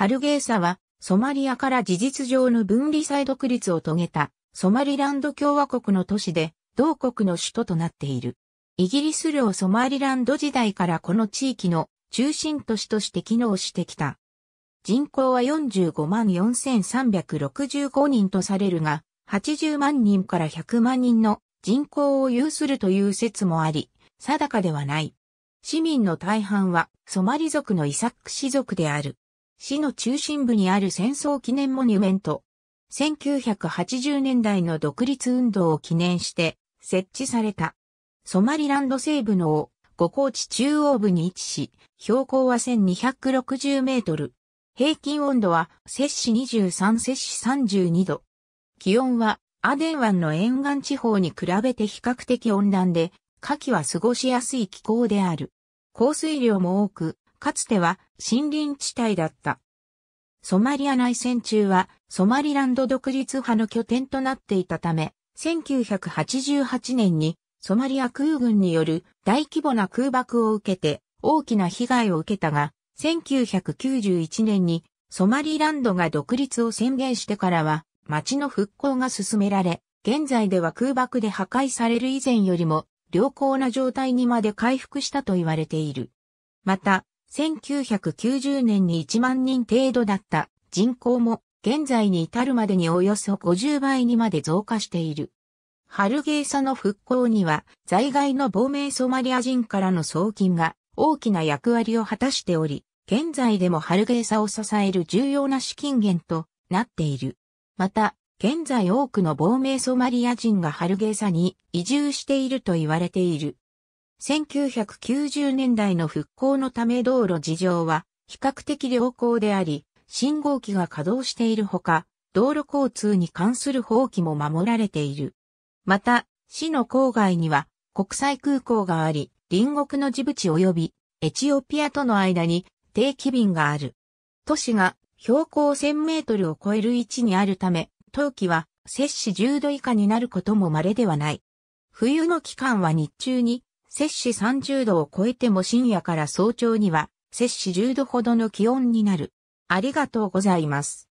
ハルゲーサは、ソマリアから事実上の分離再独立を遂げた、ソマリランド共和国の都市で、同国の首都となっている。イギリス領ソマリランド時代からこの地域の中心都市として機能してきた。人口は45万4365人とされるが、80万人から100万人の人口を有するという説もあり、定かではない。市民の大半はソマリ族のイサック氏族である。市の中心部にある戦争記念モニュメント。1980年代の独立運動を記念して設置された。ソマリランド西部の五高地中央部に位置し、標高は1260メートル。平均温度は摂氏23摂氏32度。気温はアデン湾の沿岸地方に比べて比較的温暖で、夏季は過ごしやすい気候である。降水量も多く、かつては森林地帯だった。ソマリア内戦中はソマリランド独立派の拠点となっていたため、1988年にソマリア空軍による大規模な空爆を受けて大きな被害を受けたが、1991年にソマリランドが独立を宣言してからは町の復興が進められ、現在では空爆で破壊される以前よりも良好な状態にまで回復したと言われている。また、1990年に1万人程度だった人口も現在に至るまでにおよそ50倍にまで増加している。ハルゲーサの復興には在外の亡命ソマリア人からの送金が大きな役割を果たしており、現在でもハルゲーサを支える重要な資金源となっている。また、現在多くの亡命ソマリア人がハルゲーサに移住していると言われている。1990年代の復興のため道路事情は比較的良好であり、信号機が稼働しているほか、道路交通に関する法規も守られている。また、市の郊外には国際空港があり、隣国のジブチ及びエチオピアとの間に定期便がある。都市が標高1000メートルを超える位置にあるため、冬季は摂氏10度以下になることも稀ではない。冬の期間は日中に摂氏30度を超えても深夜から早朝には摂氏10度ほどの気温になる。ありがとうございます。